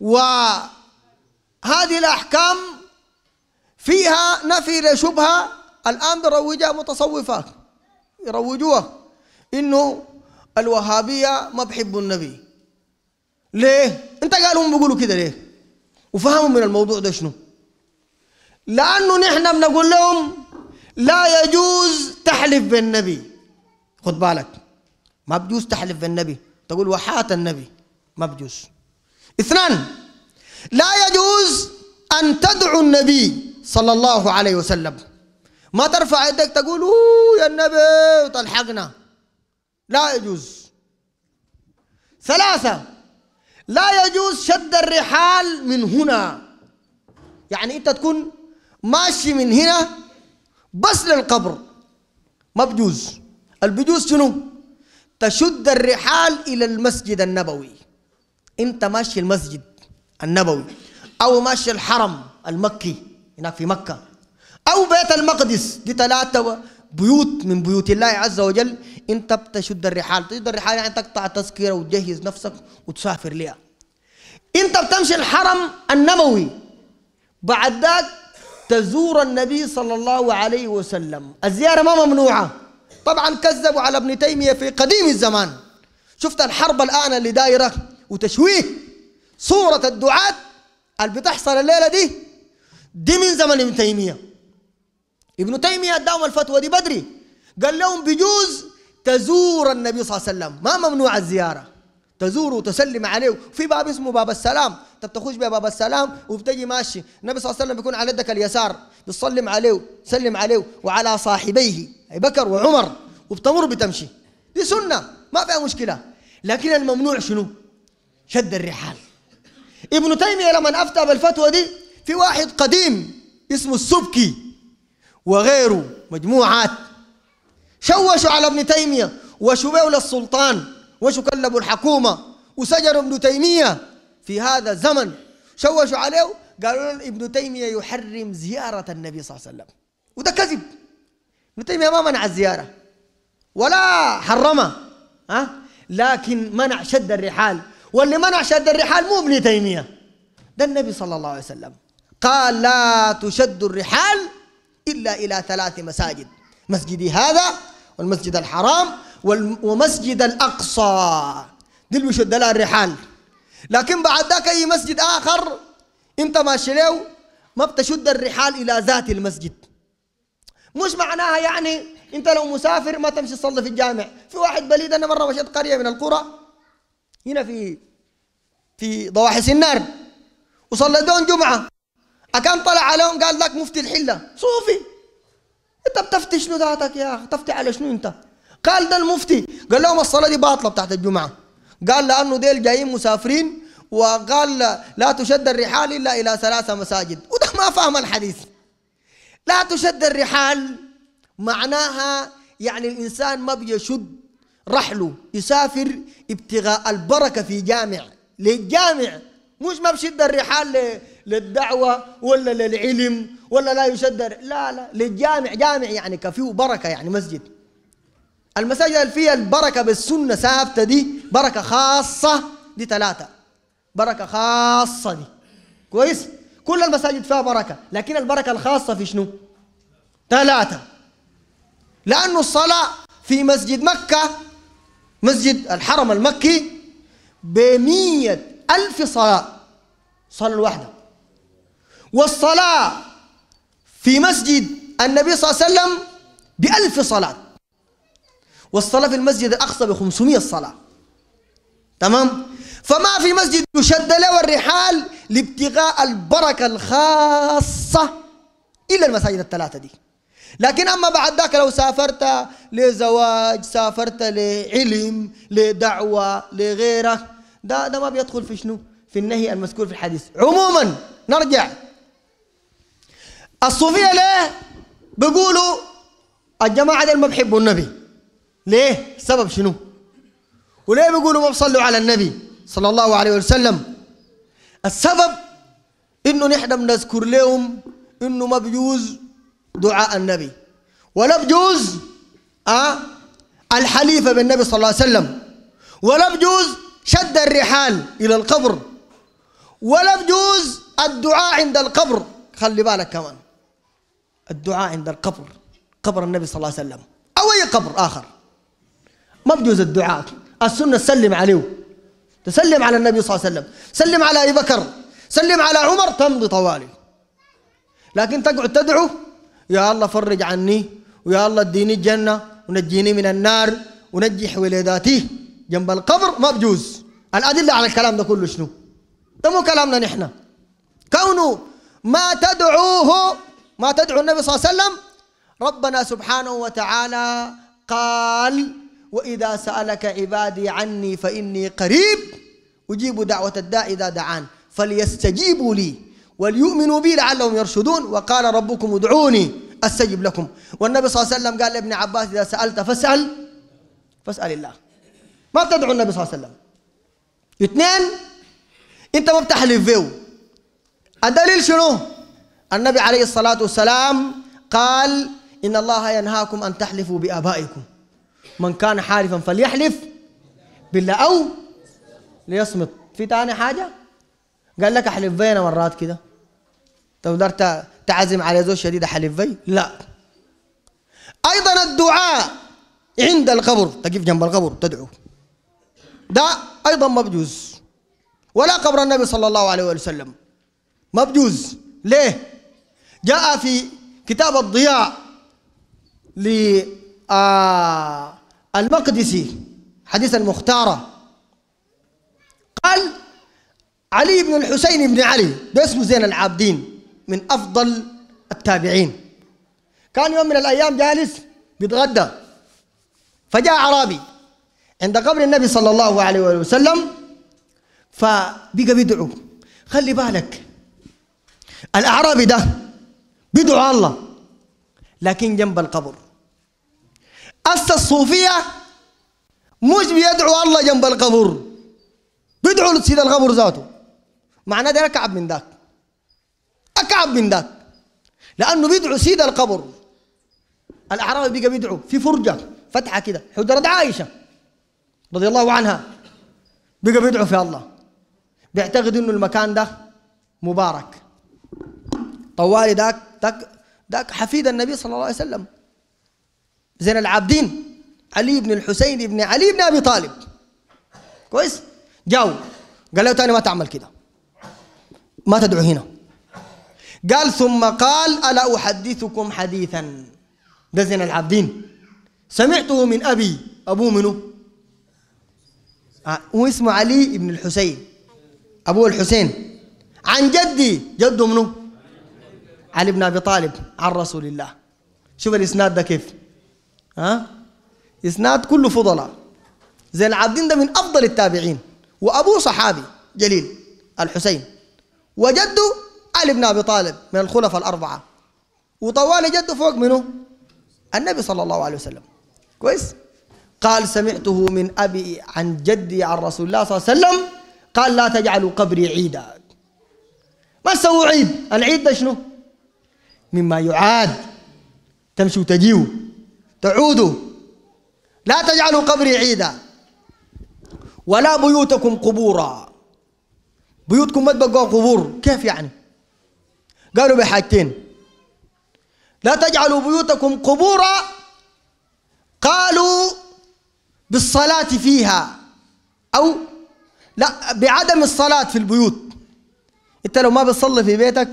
وهذه الأحكام فيها نفي لشبهة الآن بروجها متصوفة يروجوها إنه الوهابية ما بحبوا النبي ليه؟ أنت قال هم بيقولوا كده ليه؟ وفهموا من الموضوع ده شنو؟ لأنه نحن بنقول لهم لا يجوز تحلف بالنبي خد بالك ما بجوز تحلف بالنبي تقول وحات النبي ما بجوز اثنان لا يجوز أن تدعو النبي صلى الله عليه وسلم ما ترفع يدك تقول يا النبي وتلحقنا لا يجوز ثلاثة لا يجوز شد الرحال من هنا يعني أنت تكون ماشي من هنا بس للقبر ما بجوز البجوز شنو تشد الرحال إلى المسجد النبوي انت ماشي المسجد النبوي او ماشي الحرم المكي هناك في مكه او بيت المقدس دي ثلاثه بيوت من بيوت الله عز وجل انت بتشد الرحال تشد الرحال يعني تقطع تذكره وتجهز نفسك وتسافر لها انت بتمشي الحرم النبوي بعد ذاك تزور النبي صلى الله عليه وسلم الزيارة ما ممنوعة طبعا كذبوا على ابن تيمية في قديم الزمان شفت الحرب الآن اللي دايرة وتشويه صورة الدعاة اللي بتحصل الليلة دي دي من زمن ابن تيمية ابن تيمية اداهم الفتوى دي بدري قال لهم بجوز تزور النبي صلى الله عليه وسلم ما ممنوع الزيارة تزوره وتسلم عليه في باب اسمه باب السلام انت بتخش باب السلام وبتجي ماشي النبي صلى الله عليه وسلم بيكون على يدك اليسار بتسلم عليه سلم عليه وعلى صاحبيه ابي بكر وعمر وبتمر بتمشي دي سنه ما فيها مشكله لكن الممنوع شنو؟ شد الرحال ابن تيمية لما أفتى بالفتوى دي في واحد قديم اسمه السبكي وغيره مجموعات شوشوا على ابن تيمية وشبوا للسلطان وشكلبوا الحكومة وسجنوا ابن تيمية في هذا الزمن شوشوا عليه قالوا ابن تيمية يحرم زيارة النبي صلى الله عليه وسلم وده كذب ابن تيمية ما منع الزيارة ولا حرمها ها لكن منع شد الرحال واللي منع شد الرحال مو ابن تيمية ده النبي صلى الله عليه وسلم قال لا تشد الرحال إلا إلى ثلاث مساجد مسجدي هذا والمسجد الحرام ومسجد الأقصى دل بيشد لها الرحال لكن بعد ذاك أي مسجد آخر أنت ماشي له ما بتشد الرحال إلى ذات المسجد مش معناها يعني أنت لو مسافر ما تمشي تصلي في الجامع في واحد بليد أنا مرة مشيت قرية من القرى هنا في في ضواحي النار وصلتون جمعة أكان طلع عليهم قال لك مفتي الحلة صوفي أنت بتفتي شنو ذاتك يا أخي تفتي على شنو أنت قال ده المفتي قال لهم الصلاة دي باطلة بتاعت الجمعة قال لأنه ديل جايين مسافرين وقال لا تشد الرحال إلا إلى ثلاثة مساجد وده ما فهم الحديث لا تشد الرحال معناها يعني الإنسان ما بيشد رحله يسافر ابتغاء البركة في جامع للجامع مش ما بشد الرحال للدعوة ولا للعلم ولا لا يشد لا لا للجامع جامع يعني كفيه بركة يعني مسجد المساجد اللي فيها البركة بالسنة ثابتة دي بركة خاصة دي ثلاثة بركة خاصة دي كويس كل المساجد فيها بركة لكن البركة الخاصة في شنو ثلاثة لأن الصلاة في مسجد مكة مسجد الحرم المكي بمية ألف صلاة صلاة واحدة والصلاة في مسجد النبي صلى الله عليه وسلم بألف صلاة والصلاة في المسجد الأقصى بخمسمية صلاة تمام فما في مسجد يشد له الرحال لابتغاء البركة الخاصة إلا المساجد الثلاثة دي لكن أما بعد ذاك لو سافرت لزواج سافرت لعلم لدعوة لغيره ده ده ما بيدخل في شنو في النهي المذكور في الحديث عموما نرجع الصوفية ليه بيقولوا الجماعة دي ما بحبوا النبي ليه سبب شنو وليه بيقولوا ما بصلوا على النبي صلى الله عليه وسلم السبب انه نحن بنذكر لهم انه ما بيجوز دعاء النبي ولا بجوز آه، الحليفة بالنبي صلى الله عليه وسلم ولا بجوز شد الرحال إلى القبر ولا بجوز الدعاء عند القبر خلي بالك كمان الدعاء عند القبر قبر النبي صلى الله عليه وسلم أو أي قبر آخر ما بجوز الدعاء السنة سلم عليه تسلم على النبي صلى الله عليه وسلم سلم على أبي بكر سلم على عمر تمضي طوالي لكن تقعد تدعو يا الله فرج عني ويا الله اديني الجنة ونجيني من النار ونجي حوليداتي جنب القبر ما بجوز الأدلة على الكلام ده كله شنو ده مو كلامنا نحن كونه ما تدعوه ما تدعو النبي صلى الله عليه وسلم ربنا سبحانه وتعالى قال وإذا سألك عبادي عني فإني قريب أجيب دعوة الداء إذا دعان فليستجيبوا لي وليؤمنوا بي لعلهم يرشدون وقال ربكم ادعوني استجب لكم والنبي صلى الله عليه وسلم قال لابن عباس اذا سالت فاسال فاسال الله ما بتدعو النبي صلى الله عليه وسلم اثنين انت ما بتحلف فيه الدليل شنو النبي عليه الصلاه والسلام قال ان الله ينهاكم ان تحلفوا بابائكم من كان حالفا فليحلف بالله او ليصمت في ثاني حاجه قال لك احلف بينا مرات كده تقدر تعزم على زوج شديد حليفي؟ لا ايضا الدعاء عند القبر تقف جنب القبر تدعو ده ايضا ما بجوز ولا قبر النبي صلى الله عليه وسلم ما بجوز ليه جاء في كتاب الضياء ل آه، المقدسي حديث المختارة قال علي بن الحسين بن علي ده اسمه زين العابدين من أفضل التابعين كان يوم من الأيام جالس بيتغدى فجاء أعرابي عند قبر النبي صلى الله عليه وسلم فبقى بيدعو خلي بالك الأعرابي ده بيدعو الله لكن جنب القبر أسس الصوفية مش بيدعو الله جنب القبر بيدعو لسيد القبر ذاته معناه ده كعب من ذاك أكعب من ذاك لأنه بيدعو سيد القبر الأعرابي بيجي بيدعو في فرجة فتحة كده حجرة عائشة رضي الله عنها بيجي بيدعو في الله بيعتقد إنه المكان ده مبارك طوالي ذاك ذاك ذاك حفيد النبي صلى الله عليه وسلم زين العابدين علي بن الحسين بن علي بن ابي طالب كويس جاو قال له تاني ما تعمل كده ما تدعو هنا قال ثم قال ألا أحدثكم حديثا ده زين العابدين سمعته من أبي أبوه منه آه، هو اسمه علي بن الحسين أبوه الحسين عن جدي جده منه علي بن أبي طالب عن رسول الله شوف الإسناد ده كيف ها إسناد كله فضلاء زي العابدين ده من أفضل التابعين وأبوه صحابي جليل الحسين وجده علي بن أبي طالب من الخلفاء الأربعة وطوال جده فوق منه النبي صلى الله عليه وسلم كويس قال سمعته من أبي عن جدي عن رسول الله صلى الله عليه وسلم قال لا تجعلوا قبري عيدا ما تسووا عيد العيد ده شنو مما يعاد تمشوا تجيوا تعودوا لا تجعلوا قبري عيدا ولا بيوتكم قبورا بيوتكم ما تبقوا قبور كيف يعني قالوا بحاجتين لا تجعلوا بيوتكم قبورا قالوا بالصلاة فيها أو لا بعدم الصلاة في البيوت أنت لو ما بتصلي في بيتك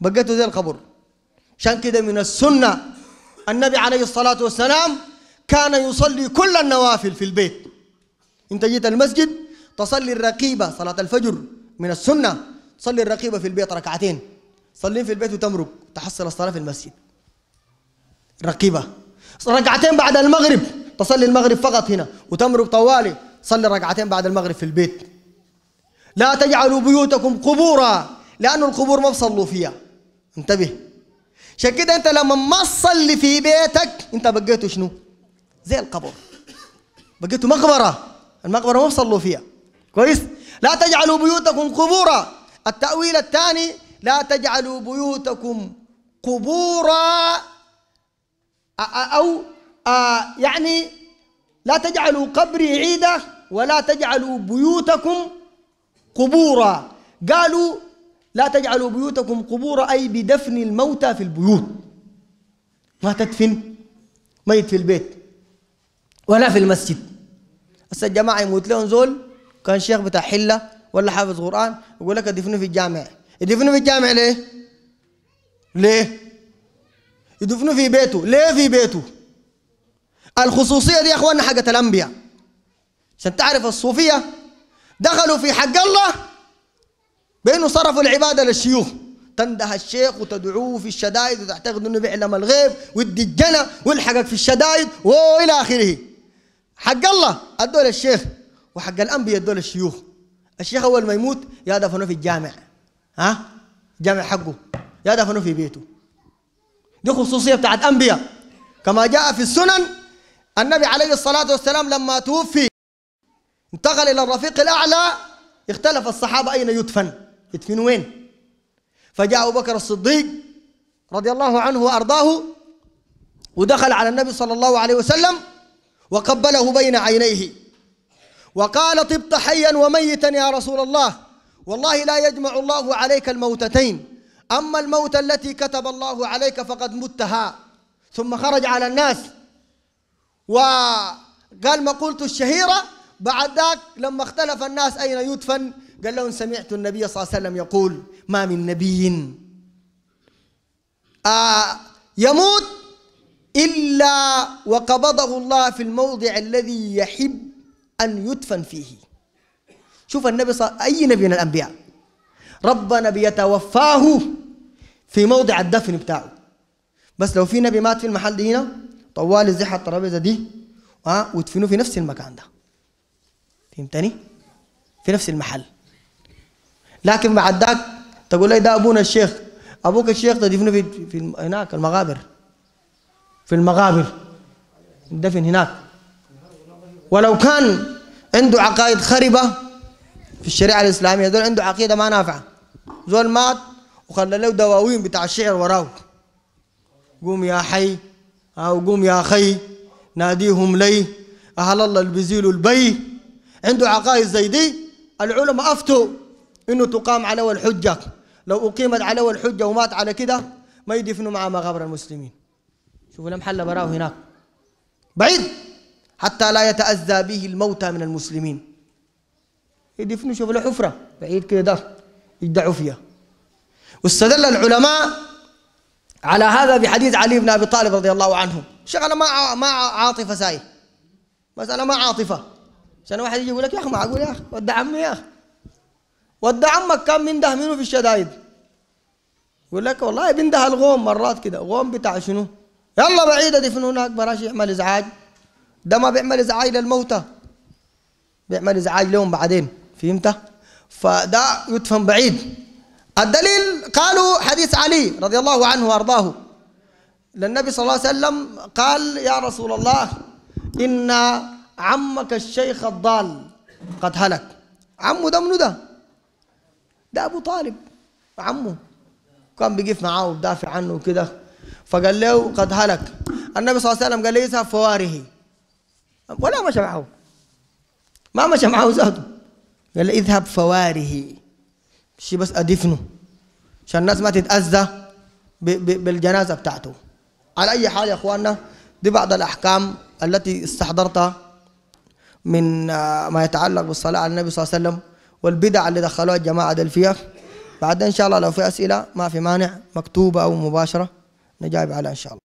بقيته زي القبر عشان كده من السنة النبي عليه الصلاة والسلام كان يصلي كل النوافل في البيت أنت جيت المسجد تصلي الرقيبة صلاة الفجر من السنة تصلي الرقيبة في البيت ركعتين صلين في البيت وتمرق تحصل الصلاة في المسجد رقيبه ركعتين بعد المغرب تصلي المغرب فقط هنا وتمرق طوالي صلي ركعتين بعد المغرب في البيت لا تجعلوا بيوتكم قبورا لأن القبور ما بصلوا فيها انتبه عشان كده انت لما ما تصلي في بيتك انت بقيته شنو؟ زي القبر بقيته مقبرة المقبرة ما بصلوا فيها كويس؟ لا تجعلوا بيوتكم قبورا التأويل الثاني لا تجعلوا بيوتكم قبورا أو يعني لا تجعلوا قبري عيدا ولا تجعلوا بيوتكم قبورا قالوا لا تجعلوا بيوتكم قبورا أي بدفن الموتى في البيوت ما تدفن ميت في البيت ولا في المسجد هسه الجماعة يموت لهم زول كان شيخ بتاع حلة ولا حافظ قرآن يقول لك ادفنوه في الجامع يدفنوا في الجامع ليه ليه يدفنوا في بيته ليه في بيته الخصوصية دي يا أخواننا حقت الأنبياء عشان تعرف الصوفية دخلوا في حق الله بأنه صرفوا العبادة للشيوخ تنده الشيخ وتدعوه في الشدائد وتعتقد انه بيعلم الغيب ويدي الجنة ويلحقك في الشدائد والى اخره حق الله ادوا الشيخ وحق الانبياء ادوا الشيوخ الشيخ اول ما يموت يا دفنوه في الجامع ها جامع حقه يا دفنه في بيته دي خصوصية بتاعت أنبياء كما جاء في السنن النبي عليه الصلاة والسلام لما توفي انتقل إلى الرفيق الأعلى اختلف الصحابة أين يدفن يدفن وين فجاء أبو بكر الصديق رضي الله عنه وأرضاه ودخل على النبي صلى الله عليه وسلم وقبله بين عينيه وقال طبت حيا وميتا يا رسول الله والله لا يجمع الله عليك الموتتين أما الموت التي كتب الله عليك فقد متها ثم خرج على الناس وقال مقولته الشهيرة بعد ذاك لما اختلف الناس أين يدفن قال لهم سمعت النبي صلى الله عليه وسلم يقول ما من نبي آه، يموت إلا وقبضه الله في الموضع الذي يحب أن يدفن فيه شوف النبي صلى أي نبي من الأنبياء ربنا بيتوفاه في موضع الدفن بتاعه بس لو في نبي مات في المحل دي هنا طوال الزحة الترابيزة دي ها ودفنوه في نفس المكان ده فهمتني؟ في نفس المحل لكن بعد ذاك تقول لي ده أبونا الشيخ أبوك الشيخ تدفنه في, في هناك المغابر في المغابر دفن هناك ولو كان عنده عقائد خربة في الشريعه الاسلاميه زول عنده عقيده ما نافعه زول مات وخلى له دواوين بتاع الشعر وراه قوم يا حي او آه، قوم يا خي ناديهم لي اهل الله اللي بيزيلوا البي عنده عقائد زي دي العلماء افتوا انه تقام عليه الحجه لو اقيمت عليه الحجه ومات على كده ما يدفنوا مع مقابر المسلمين شوفوا لم حل براه هناك بعيد حتى لا يتاذى به الموتى من المسلمين يدفنوا شوفوا له حفره بعيد كده ده فيها واستدل العلماء على هذا بحديث علي بن ابي طالب رضي الله عنه شغله ما ما عاطفه ساي مساله ما عاطفه عشان واحد يجي يقول لك يا اخي معقول يا اخي ودع عمي يا اخي ودع عمك كان من ده منه في الشدايد يقول لك والله ده الغوم مرات كده غوم بتاع شنو يلا بعيد ادفن هناك براش يعمل ازعاج ده ما بيعمل ازعاج للموتى بيعمل ازعاج لهم بعدين فهمت فده يتفهم بعيد الدليل قالوا حديث علي رضي الله عنه وارضاه للنبي صلى الله عليه وسلم قال يا رسول الله ان عمك الشيخ الضال قد هلك عمه ده منو ده ده ابو طالب عمه كان بيقف معاه ودافع عنه وكده فقال له قد هلك النبي صلى الله عليه وسلم قال ليس فواره ولا مشى معه ما مشى معه زاده قال اذهب فواره شي بس ادفنه عشان الناس ما تتاذى بالجنازه بتاعته على اي حال يا اخواننا دي بعض الاحكام التي استحضرتها من آه، ما يتعلق بالصلاه على النبي صلى الله عليه وسلم والبدع اللي دخلوها الجماعه دل فيها بعدين ان شاء الله لو في اسئله ما في مانع مكتوبه او مباشره نجاوب عليها ان شاء الله